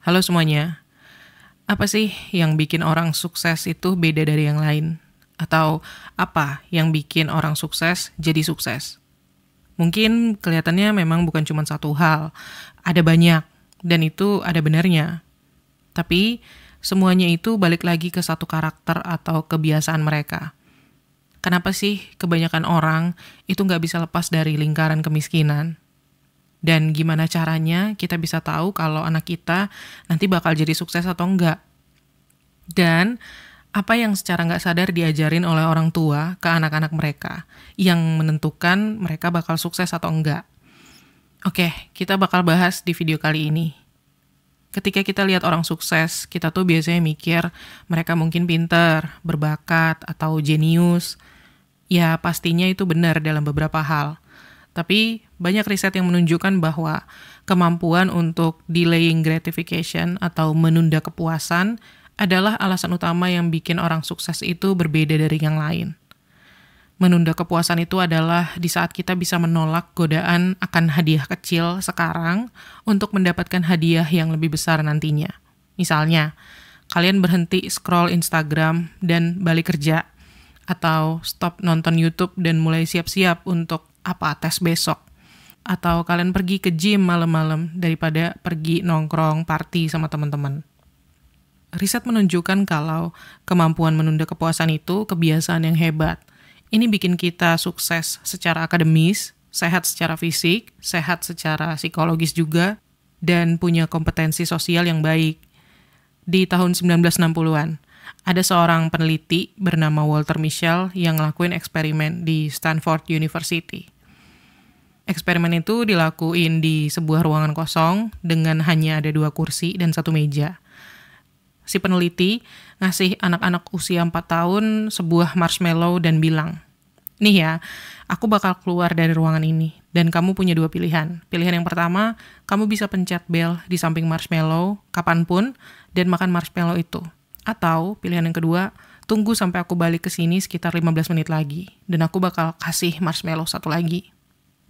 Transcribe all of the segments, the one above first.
Halo semuanya. Apa sih yang bikin orang sukses itu beda dari yang lain? Atau apa yang bikin orang sukses jadi sukses? Mungkin kelihatannya memang bukan cuma satu hal, ada banyak dan itu ada benarnya. Tapi semuanya itu balik lagi ke satu karakter atau kebiasaan mereka. Kenapa sih kebanyakan orang itu nggak bisa lepas dari lingkaran kemiskinan? dan gimana caranya kita bisa tahu kalau anak kita nanti bakal jadi sukses atau enggak. Dan apa yang secara nggak sadar diajarin oleh orang tua ke anak-anak mereka yang menentukan mereka bakal sukses atau enggak. Oke, kita bakal bahas di video kali ini. Ketika kita lihat orang sukses, kita tuh biasanya mikir mereka mungkin pinter, berbakat, atau jenius. Ya, pastinya itu benar dalam beberapa hal tapi banyak riset yang menunjukkan bahwa kemampuan untuk delaying gratification atau menunda kepuasan adalah alasan utama yang bikin orang sukses itu berbeda dari yang lain. Menunda kepuasan itu adalah di saat kita bisa menolak godaan akan hadiah kecil sekarang untuk mendapatkan hadiah yang lebih besar nantinya. Misalnya, kalian berhenti scroll Instagram dan balik kerja, atau stop nonton YouTube dan mulai siap-siap untuk apa tes besok atau kalian pergi ke gym malam-malam daripada pergi nongkrong party sama teman-teman. Riset menunjukkan kalau kemampuan menunda kepuasan itu kebiasaan yang hebat. Ini bikin kita sukses secara akademis, sehat secara fisik, sehat secara psikologis juga, dan punya kompetensi sosial yang baik. Di tahun 1960-an, ada seorang peneliti bernama Walter Mischel yang ngelakuin eksperimen di Stanford University. Eksperimen itu dilakuin di sebuah ruangan kosong dengan hanya ada dua kursi dan satu meja. Si peneliti ngasih anak-anak usia 4 tahun sebuah marshmallow dan bilang, Nih ya, aku bakal keluar dari ruangan ini, dan kamu punya dua pilihan. Pilihan yang pertama, kamu bisa pencet bel di samping marshmallow kapanpun dan makan marshmallow itu. Atau pilihan yang kedua, tunggu sampai aku balik ke sini sekitar 15 menit lagi dan aku bakal kasih marshmallow satu lagi.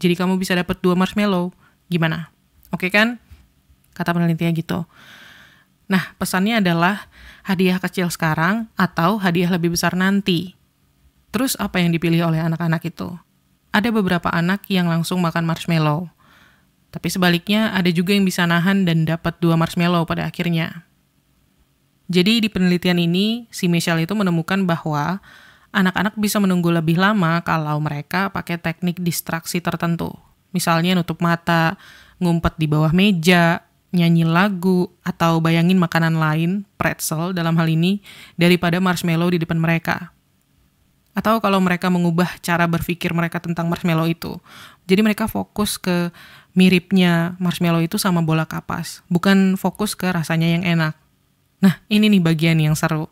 Jadi kamu bisa dapat dua marshmallow. Gimana? Oke kan? Kata penelitian gitu. Nah, pesannya adalah hadiah kecil sekarang atau hadiah lebih besar nanti. Terus apa yang dipilih oleh anak-anak itu? Ada beberapa anak yang langsung makan marshmallow. Tapi sebaliknya, ada juga yang bisa nahan dan dapat dua marshmallow pada akhirnya. Jadi di penelitian ini, si Michelle itu menemukan bahwa anak-anak bisa menunggu lebih lama kalau mereka pakai teknik distraksi tertentu. Misalnya nutup mata, ngumpet di bawah meja, nyanyi lagu, atau bayangin makanan lain, pretzel dalam hal ini, daripada marshmallow di depan mereka. Atau kalau mereka mengubah cara berpikir mereka tentang marshmallow itu. Jadi mereka fokus ke miripnya marshmallow itu sama bola kapas, bukan fokus ke rasanya yang enak. Nah, ini nih bagian yang seru.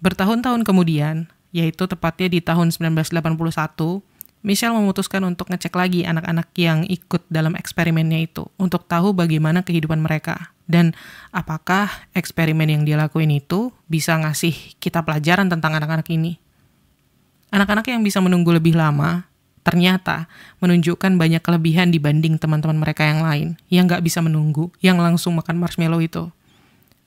Bertahun-tahun kemudian, yaitu tepatnya di tahun 1981, Michelle memutuskan untuk ngecek lagi anak-anak yang ikut dalam eksperimennya itu untuk tahu bagaimana kehidupan mereka dan apakah eksperimen yang dia lakuin itu bisa ngasih kita pelajaran tentang anak-anak ini. Anak-anak yang bisa menunggu lebih lama ternyata menunjukkan banyak kelebihan dibanding teman-teman mereka yang lain yang nggak bisa menunggu, yang langsung makan marshmallow itu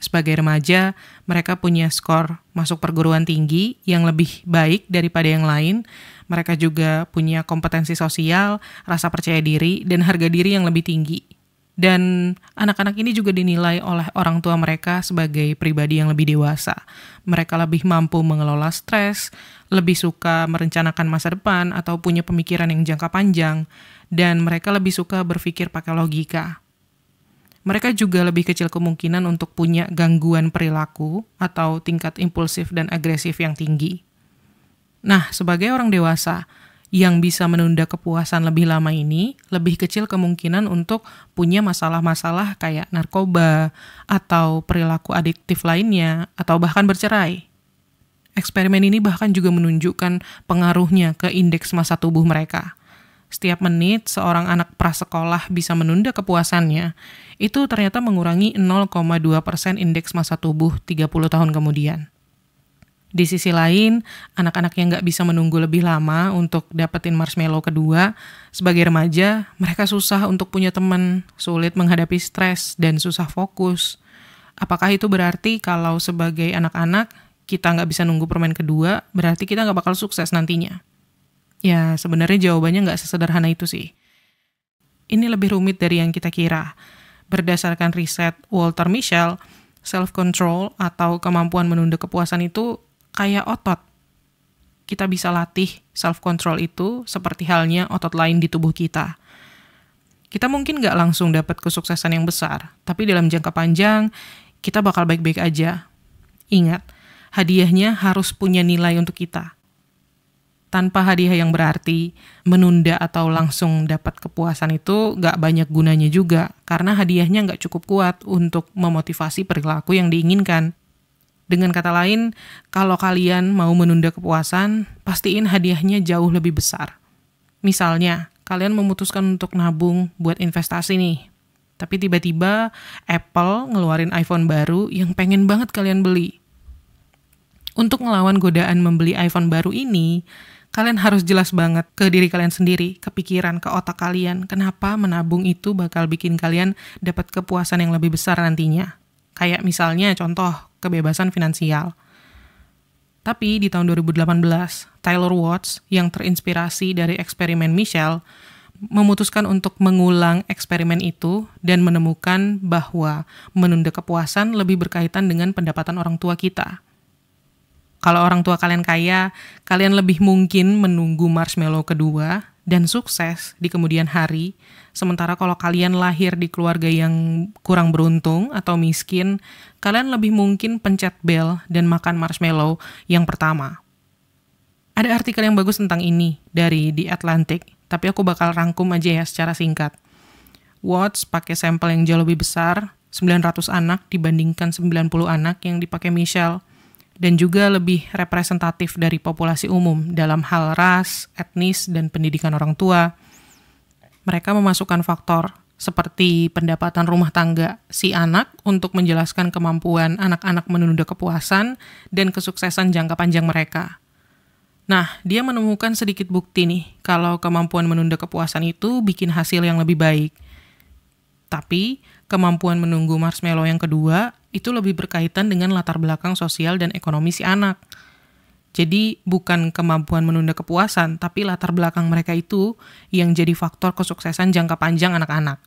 sebagai remaja mereka punya skor masuk perguruan tinggi yang lebih baik daripada yang lain. Mereka juga punya kompetensi sosial, rasa percaya diri, dan harga diri yang lebih tinggi. Dan anak-anak ini juga dinilai oleh orang tua mereka sebagai pribadi yang lebih dewasa. Mereka lebih mampu mengelola stres, lebih suka merencanakan masa depan, atau punya pemikiran yang jangka panjang, dan mereka lebih suka berpikir pakai logika mereka juga lebih kecil kemungkinan untuk punya gangguan perilaku atau tingkat impulsif dan agresif yang tinggi. Nah, sebagai orang dewasa yang bisa menunda kepuasan lebih lama ini, lebih kecil kemungkinan untuk punya masalah-masalah kayak narkoba atau perilaku adiktif lainnya, atau bahkan bercerai. Eksperimen ini bahkan juga menunjukkan pengaruhnya ke indeks masa tubuh mereka setiap menit seorang anak prasekolah bisa menunda kepuasannya, itu ternyata mengurangi 0,2 persen indeks masa tubuh 30 tahun kemudian. Di sisi lain, anak-anak yang nggak bisa menunggu lebih lama untuk dapetin marshmallow kedua, sebagai remaja, mereka susah untuk punya teman, sulit menghadapi stres, dan susah fokus. Apakah itu berarti kalau sebagai anak-anak, kita nggak bisa nunggu permen kedua, berarti kita nggak bakal sukses nantinya? Ya, sebenarnya jawabannya nggak sesederhana itu sih. Ini lebih rumit dari yang kita kira. Berdasarkan riset Walter Mischel, self-control atau kemampuan menunda kepuasan itu kayak otot. Kita bisa latih self-control itu seperti halnya otot lain di tubuh kita. Kita mungkin nggak langsung dapat kesuksesan yang besar, tapi dalam jangka panjang, kita bakal baik-baik aja. Ingat, hadiahnya harus punya nilai untuk kita tanpa hadiah yang berarti menunda atau langsung dapat kepuasan itu gak banyak gunanya juga karena hadiahnya gak cukup kuat untuk memotivasi perilaku yang diinginkan. Dengan kata lain, kalau kalian mau menunda kepuasan, pastiin hadiahnya jauh lebih besar. Misalnya, kalian memutuskan untuk nabung buat investasi nih. Tapi tiba-tiba Apple ngeluarin iPhone baru yang pengen banget kalian beli untuk melawan godaan membeli iPhone baru ini, kalian harus jelas banget ke diri kalian sendiri, ke pikiran, ke otak kalian. Kenapa menabung itu bakal bikin kalian dapat kepuasan yang lebih besar nantinya. Kayak misalnya contoh kebebasan finansial. Tapi di tahun 2018, Taylor Watts yang terinspirasi dari eksperimen Michelle memutuskan untuk mengulang eksperimen itu dan menemukan bahwa menunda kepuasan lebih berkaitan dengan pendapatan orang tua kita. Kalau orang tua kalian kaya, kalian lebih mungkin menunggu marshmallow kedua dan sukses di kemudian hari. Sementara kalau kalian lahir di keluarga yang kurang beruntung atau miskin, kalian lebih mungkin pencet bel dan makan marshmallow yang pertama. Ada artikel yang bagus tentang ini dari The Atlantic, tapi aku bakal rangkum aja ya secara singkat. Watts pakai sampel yang jauh lebih besar, 900 anak dibandingkan 90 anak yang dipakai Michelle dan juga lebih representatif dari populasi umum dalam hal ras, etnis, dan pendidikan orang tua. Mereka memasukkan faktor seperti pendapatan rumah tangga si anak untuk menjelaskan kemampuan anak-anak menunda kepuasan dan kesuksesan jangka panjang mereka. Nah, dia menemukan sedikit bukti nih kalau kemampuan menunda kepuasan itu bikin hasil yang lebih baik. Tapi, kemampuan menunggu marshmallow yang kedua itu lebih berkaitan dengan latar belakang sosial dan ekonomi si anak. Jadi bukan kemampuan menunda kepuasan, tapi latar belakang mereka itu yang jadi faktor kesuksesan jangka panjang anak-anak.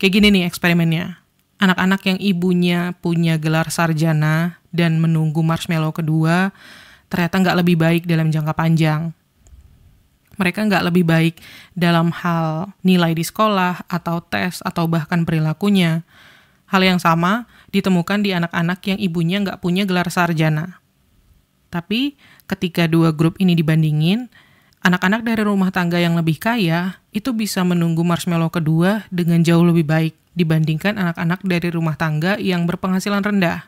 Kayak gini nih eksperimennya. Anak-anak yang ibunya punya gelar sarjana dan menunggu marshmallow kedua, ternyata nggak lebih baik dalam jangka panjang. Mereka nggak lebih baik dalam hal nilai di sekolah, atau tes, atau bahkan perilakunya Hal yang sama ditemukan di anak-anak yang ibunya nggak punya gelar sarjana. Tapi ketika dua grup ini dibandingin, anak-anak dari rumah tangga yang lebih kaya itu bisa menunggu marshmallow kedua dengan jauh lebih baik dibandingkan anak-anak dari rumah tangga yang berpenghasilan rendah.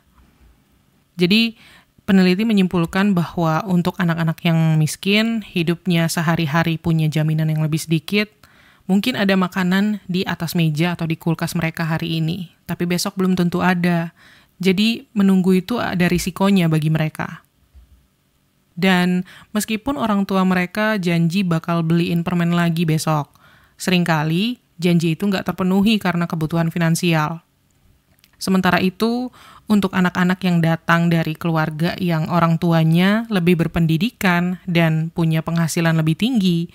Jadi, peneliti menyimpulkan bahwa untuk anak-anak yang miskin, hidupnya sehari-hari punya jaminan yang lebih sedikit, Mungkin ada makanan di atas meja atau di kulkas mereka hari ini, tapi besok belum tentu ada. Jadi, menunggu itu ada risikonya bagi mereka. Dan meskipun orang tua mereka janji bakal beliin permen lagi besok, seringkali janji itu nggak terpenuhi karena kebutuhan finansial. Sementara itu, untuk anak-anak yang datang dari keluarga yang orang tuanya lebih berpendidikan dan punya penghasilan lebih tinggi,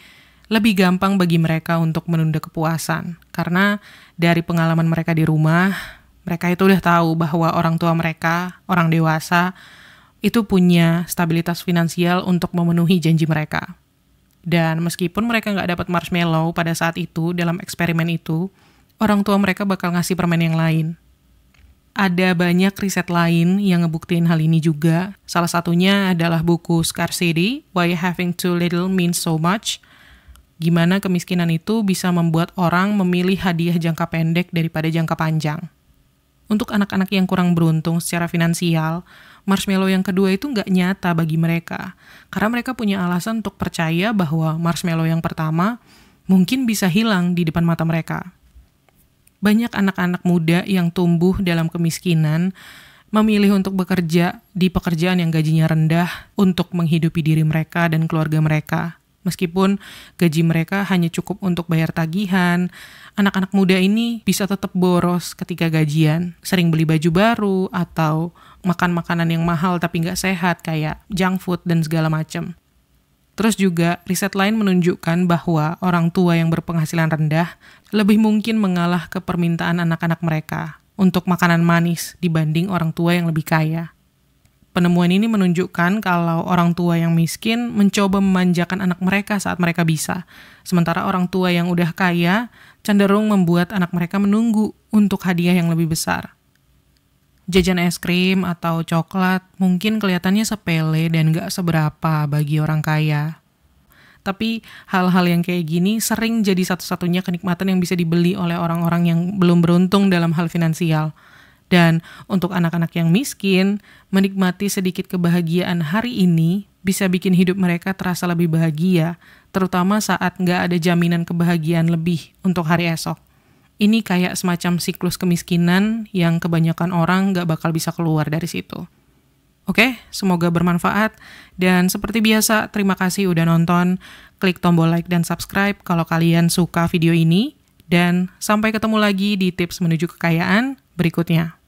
lebih gampang bagi mereka untuk menunda kepuasan. Karena dari pengalaman mereka di rumah, mereka itu udah tahu bahwa orang tua mereka, orang dewasa, itu punya stabilitas finansial untuk memenuhi janji mereka. Dan meskipun mereka nggak dapat marshmallow pada saat itu dalam eksperimen itu, orang tua mereka bakal ngasih permen yang lain. Ada banyak riset lain yang ngebuktiin hal ini juga. Salah satunya adalah buku Scarcity, Why Having Too Little Means So Much – Gimana kemiskinan itu bisa membuat orang memilih hadiah jangka pendek daripada jangka panjang. Untuk anak-anak yang kurang beruntung secara finansial, marshmallow yang kedua itu nggak nyata bagi mereka. Karena mereka punya alasan untuk percaya bahwa marshmallow yang pertama mungkin bisa hilang di depan mata mereka. Banyak anak-anak muda yang tumbuh dalam kemiskinan memilih untuk bekerja di pekerjaan yang gajinya rendah untuk menghidupi diri mereka dan keluarga mereka. Meskipun gaji mereka hanya cukup untuk bayar tagihan, anak-anak muda ini bisa tetap boros ketika gajian, sering beli baju baru atau makan makanan yang mahal tapi nggak sehat kayak junk food dan segala macam. Terus juga riset lain menunjukkan bahwa orang tua yang berpenghasilan rendah lebih mungkin mengalah ke permintaan anak-anak mereka untuk makanan manis dibanding orang tua yang lebih kaya. Penemuan ini menunjukkan kalau orang tua yang miskin mencoba memanjakan anak mereka saat mereka bisa, sementara orang tua yang udah kaya cenderung membuat anak mereka menunggu untuk hadiah yang lebih besar. Jajan es krim atau coklat mungkin kelihatannya sepele dan gak seberapa bagi orang kaya. Tapi hal-hal yang kayak gini sering jadi satu-satunya kenikmatan yang bisa dibeli oleh orang-orang yang belum beruntung dalam hal finansial – dan untuk anak-anak yang miskin, menikmati sedikit kebahagiaan hari ini bisa bikin hidup mereka terasa lebih bahagia, terutama saat nggak ada jaminan kebahagiaan lebih untuk hari esok. Ini kayak semacam siklus kemiskinan yang kebanyakan orang nggak bakal bisa keluar dari situ. Oke, semoga bermanfaat. Dan seperti biasa, terima kasih udah nonton. Klik tombol like dan subscribe kalau kalian suka video ini. Dan sampai ketemu lagi di tips menuju kekayaan berikutnya.